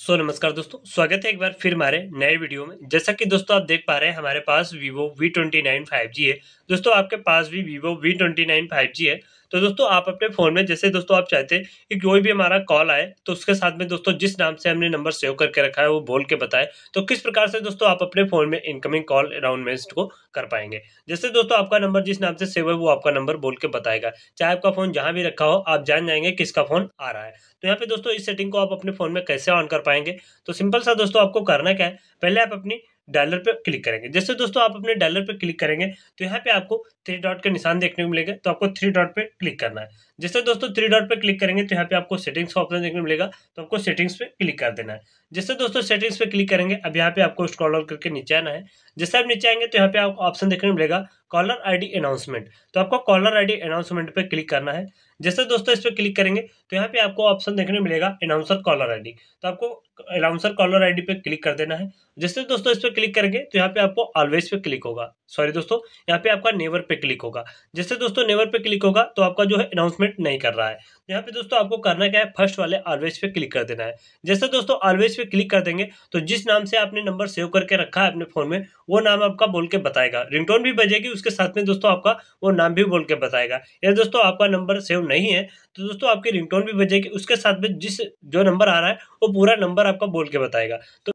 सो नमस्कार दोस्तों स्वागत है एक बार फिर हमारे नए वीडियो में जैसा कि दोस्तों आप देख पा रहे हैं हमारे पास vivo V twenty nine five G है दोस्तों आपके पास भी vivo V twenty nine five G है तो दोस्तों आप अपने फ़ोन में जैसे दोस्तों आप चाहते हैं कि कोई भी हमारा कॉल आए तो उसके साथ में दोस्तों जिस नाम से हमने नंबर सेव करके रखा है वो बोल के बताए तो किस प्रकार से दोस्तों आप अपने फ़ोन में इनकमिंग कॉल अराउंडमेंट मेस्ट को कर पाएंगे जैसे दोस्तों आपका नंबर जिस नाम से सेव है वो आपका नंबर बोल के बताएगा चाहे आपका फ़ोन जहाँ भी रखा हो आप जान जाएंगे किसका फ़ोन आ रहा है तो यहाँ पे दोस्तों इस सेटिंग को आप अपने फ़ोन में कैसे ऑन कर पाएंगे तो सिंपल सा दोस्तों आपको करना क्या है पहले आप अपनी डॉलर पे क्लिक करेंगे जैसे दोस्तों आप अपने डॉलर पे क्लिक करेंगे तो यहाँ पे आपको थ्री डॉट का निशान देखने को मिलेगा तो आपको थ्री डॉट पे क्लिक करना है जैसे दोस्तों थ्री डॉट पे क्लिक करेंगे तो यहाँ पे आपको सेटिंग्स का ऑप्शन देखने को मिलेगा तो आपको सेटिंग्स पे क्लिक कर देना है जैसे दोस्तों सेटिंग्स पे क्लिक करेंगे अब यहाँ पे आपको स्क्रॉल करके नीचे आना है जैसे आप नीचे आएंगे तो यहाँ पे आपको ऑप्शन देखने को मिलेगा कॉलर आईडी अनाउंसमेंट तो आपको कॉलर आईडी अनाउंसमेंट पे क्लिक करना है जैसे दोस्तों इस पर क्लिक करेंगे तो यहाँ पे आपको ऑप्शन देखने मिलेगा अनाउंसर कॉलर आईडी तो आपको अनाउंसर कॉलर आईडी पे क्लिक कर देना है जैसे दोस्तों इस पर क्लिक करेंगे तो यहाँ पे आपको ऑलवेज पे क्लिक होगा सॉरी दोस्तों यहाँ पे आपका नेवर पे क्लिक होगा जैसे दोस्तों नेवर पे क्लिक होगा तो आपका जो है अनाउंसमेंट नहीं कर रहा है यहाँ पे दोस्तों आपको करना क्या है फर्स्ट वाले ऑलवेज पे क्लिक कर देना है जैसे दोस्तों ऑलवेज पे क्लिक कर देंगे तो जिस नाम से आपने नंबर सेव करके रखा है अपने फोन में वो नाम आपका बोल के बताएगा रिंगटोन भी बजेगी उसके साथ में दोस्तों आपका वो नाम भी बोल के बताएगा यदि दोस्तों आपका नंबर सेव नहीं है तो दोस्तों आपकी रिंगटोन भी बजेगी उसके साथ में जिस जो नंबर आ रहा है वो पूरा नंबर आपका बोल के बताएगा तो